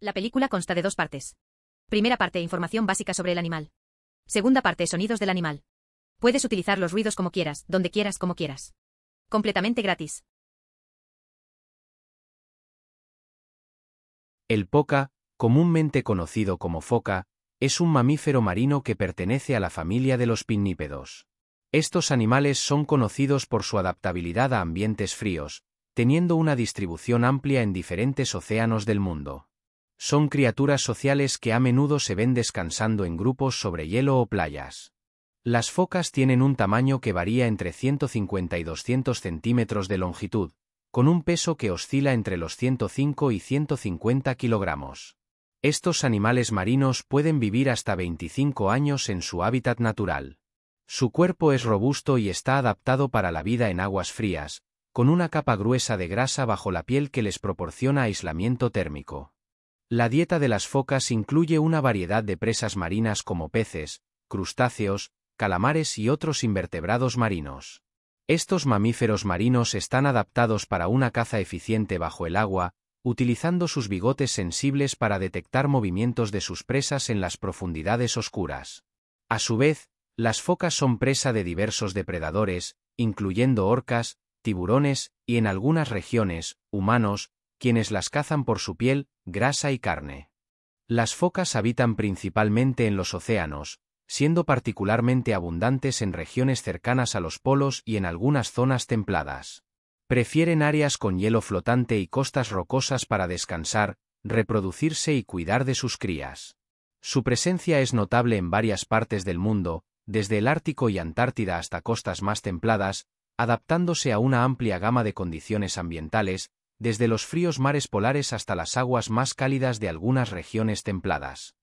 La película consta de dos partes. Primera parte, información básica sobre el animal. Segunda parte, sonidos del animal. Puedes utilizar los ruidos como quieras, donde quieras, como quieras. Completamente gratis. El poca, comúnmente conocido como foca, es un mamífero marino que pertenece a la familia de los pinnípedos. Estos animales son conocidos por su adaptabilidad a ambientes fríos, teniendo una distribución amplia en diferentes océanos del mundo. Son criaturas sociales que a menudo se ven descansando en grupos sobre hielo o playas. Las focas tienen un tamaño que varía entre 150 y 200 centímetros de longitud, con un peso que oscila entre los 105 y 150 kilogramos. Estos animales marinos pueden vivir hasta 25 años en su hábitat natural. Su cuerpo es robusto y está adaptado para la vida en aguas frías, con una capa gruesa de grasa bajo la piel que les proporciona aislamiento térmico. La dieta de las focas incluye una variedad de presas marinas como peces, crustáceos, calamares y otros invertebrados marinos. Estos mamíferos marinos están adaptados para una caza eficiente bajo el agua, utilizando sus bigotes sensibles para detectar movimientos de sus presas en las profundidades oscuras. A su vez, las focas son presa de diversos depredadores, incluyendo orcas, tiburones y en algunas regiones, humanos, quienes las cazan por su piel, grasa y carne. Las focas habitan principalmente en los océanos, siendo particularmente abundantes en regiones cercanas a los polos y en algunas zonas templadas. Prefieren áreas con hielo flotante y costas rocosas para descansar, reproducirse y cuidar de sus crías. Su presencia es notable en varias partes del mundo, desde el Ártico y Antártida hasta costas más templadas, adaptándose a una amplia gama de condiciones ambientales, desde los fríos mares polares hasta las aguas más cálidas de algunas regiones templadas.